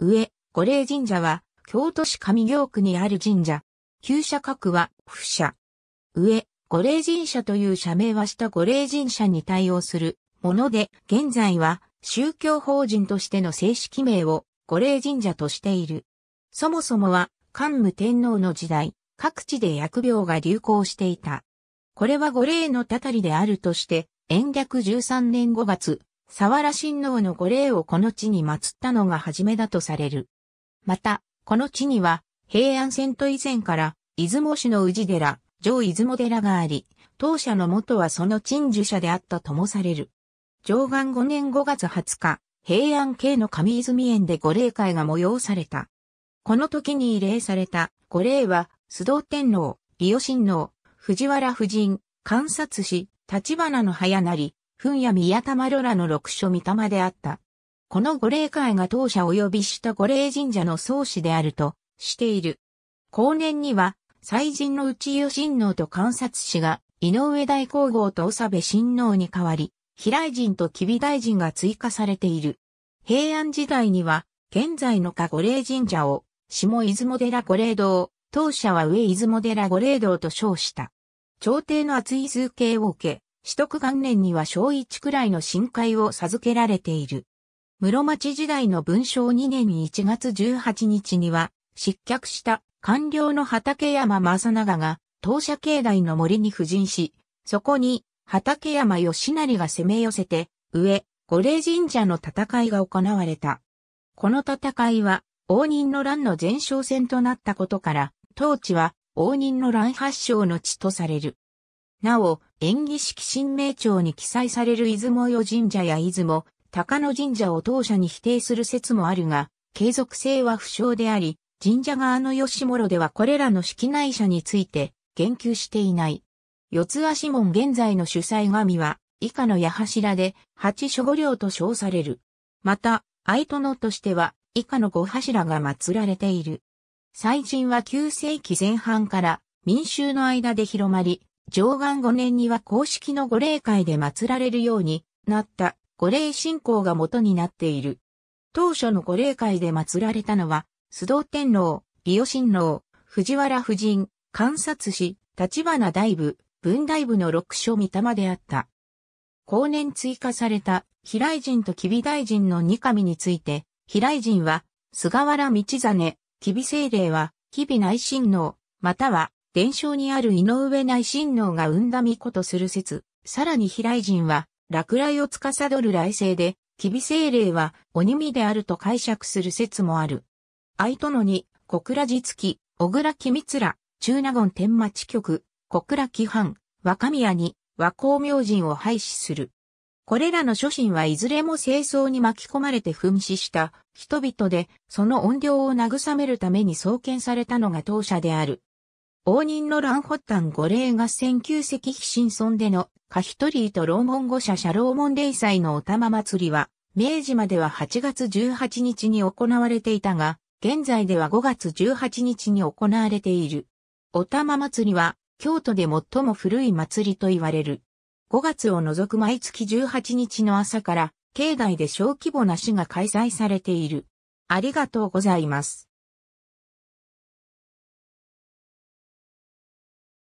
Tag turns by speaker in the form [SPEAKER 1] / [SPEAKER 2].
[SPEAKER 1] 上、五霊神社は、京都市上京区にある神社。旧社格は、不社。上、五霊神社という社名は下五霊神社に対応するもので、現在は、宗教法人としての正式名を、五霊神社としている。そもそもは、桓武天皇の時代、各地で薬病が流行していた。これは五霊のたたりであるとして、延暦13年5月、沢良親王の御霊をこの地に祀ったのが初めだとされる。また、この地には、平安遷都以前から、出雲市の宇治寺、上出雲寺があり、当社の元はその鎮守者であったともされる。上岸5年5月20日、平安系の上泉園で御霊会が催された。この時に慰霊された御霊は、須藤天皇、伊予親王、藤原夫人、観察師、立花の早なり、墳や宮玉呂らの六所御霊であった。この御霊会が当社及び下御霊神社の創始であるとしている。後年には、祭神の内湯神王と観察士が、井上大皇后と長部神王に代わり、平井神と吉備大臣が追加されている。平安時代には、現在の下御霊神社を、下出雲寺御霊堂、当社は上出雲寺御霊堂と称した。朝廷の厚い図形を受け、取得元年には小一くらいの深海を授けられている。室町時代の文章2年1月18日には、失脚した官僚の畠山正長が、当社境内の森に布陣し、そこに畠山義成が攻め寄せて、上、五霊神社の戦いが行われた。この戦いは、応仁の乱の前哨戦となったことから、当地は応仁の乱発祥の地とされる。なお、演技式神明帳に記載される出雲与神社や出雲、高野神社を当社に否定する説もあるが、継続性は不詳であり、神社側の吉諸ではこれらの式内社について言及していない。四つ足門現在の主催神は、以下の矢柱で、八諸五領と称される。また、愛殿としては、以下の五柱が祀られている。祭神は9世紀前半から民衆の間で広まり、上岸五年には公式の御霊会で祀られるようになった御霊信仰が元になっている。当初の御霊会で祀られたのは、須藤天皇、伊予親王、藤原夫人、観察士、立花大部、文大部の六所御霊であった。後年追加された、平井人と吉備大臣の二神について、平井人は、菅原道真、吉備精霊は、吉備内親王、または、伝承にある井上内親王が生んだ巫女とする説、さらに平井人は、落雷を司る来世で、吉備精霊は鬼見であると解釈する説もある。愛とのに、小倉地月、小倉木光中納言天町局、小倉木藩、若宮に、和光明神を廃止する。これらの諸神はいずれも清掃に巻き込まれて噴死した人々で、その怨霊を慰めるために創建されたのが当社である。応仁の乱発端五霊合戦旧石碑新村でのカヒトリーとローモン五社社モン霊祭のお玉祭りは、明治までは8月18日に行われていたが、現在では5月18日に行われている。お玉祭りは、京都で最も古い祭りと言われる。5月を除く毎月18日の朝から、境内で小規模な市が開催されている。ありがとうございます。